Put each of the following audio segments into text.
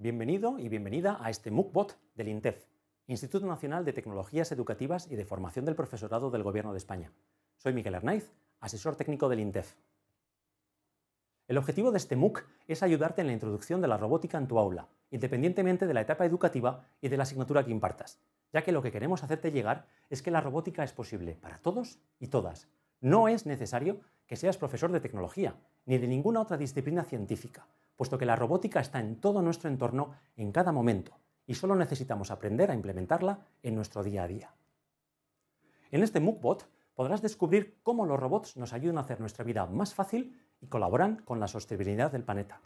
Bienvenido y bienvenida a este MOOCBOT del INTEF, Instituto Nacional de Tecnologías Educativas y de Formación del Profesorado del Gobierno de España. Soy Miguel Arnaiz, asesor técnico del INTEF. El objetivo de este MOOC es ayudarte en la introducción de la robótica en tu aula, independientemente de la etapa educativa y de la asignatura que impartas, ya que lo que queremos hacerte llegar es que la robótica es posible para todos y todas, no es necesario que seas profesor de tecnología ni de ninguna otra disciplina científica, puesto que la robótica está en todo nuestro entorno en cada momento y solo necesitamos aprender a implementarla en nuestro día a día. En este MOOCbot podrás descubrir cómo los robots nos ayudan a hacer nuestra vida más fácil y colaboran con la sostenibilidad del planeta.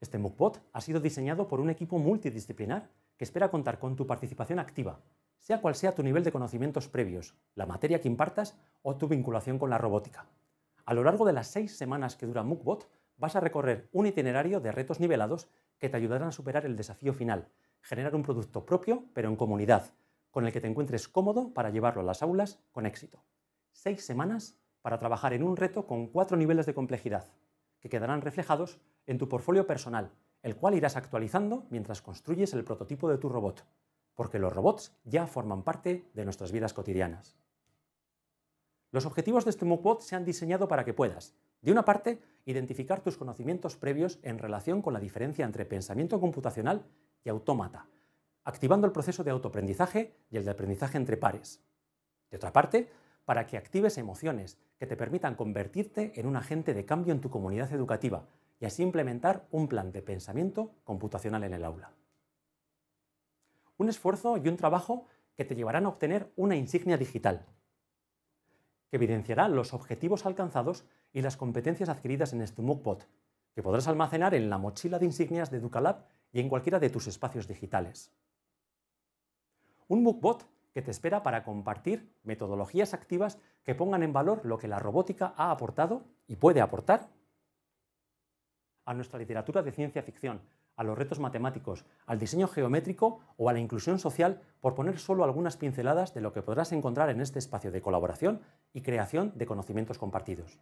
Este MOOCbot ha sido diseñado por un equipo multidisciplinar que espera contar con tu participación activa sea cual sea tu nivel de conocimientos previos, la materia que impartas o tu vinculación con la robótica. A lo largo de las seis semanas que dura MOOCBOT, vas a recorrer un itinerario de retos nivelados que te ayudarán a superar el desafío final, generar un producto propio, pero en comunidad, con el que te encuentres cómodo para llevarlo a las aulas con éxito. Seis semanas para trabajar en un reto con cuatro niveles de complejidad, que quedarán reflejados en tu portfolio personal, el cual irás actualizando mientras construyes el prototipo de tu robot porque los robots ya forman parte de nuestras vidas cotidianas. Los objetivos de este MOOCBOT se han diseñado para que puedas, de una parte, identificar tus conocimientos previos en relación con la diferencia entre pensamiento computacional y autómata, activando el proceso de autoaprendizaje y el de aprendizaje entre pares. De otra parte, para que actives emociones que te permitan convertirte en un agente de cambio en tu comunidad educativa y así implementar un plan de pensamiento computacional en el aula un esfuerzo y un trabajo que te llevarán a obtener una insignia digital, que evidenciará los objetivos alcanzados y las competencias adquiridas en este MOOCbot, que podrás almacenar en la mochila de insignias de Educalab y en cualquiera de tus espacios digitales. Un MOOCBot que te espera para compartir metodologías activas que pongan en valor lo que la robótica ha aportado y puede aportar a nuestra literatura de ciencia ficción, a los retos matemáticos, al diseño geométrico o a la inclusión social, por poner solo algunas pinceladas de lo que podrás encontrar en este espacio de colaboración y creación de conocimientos compartidos.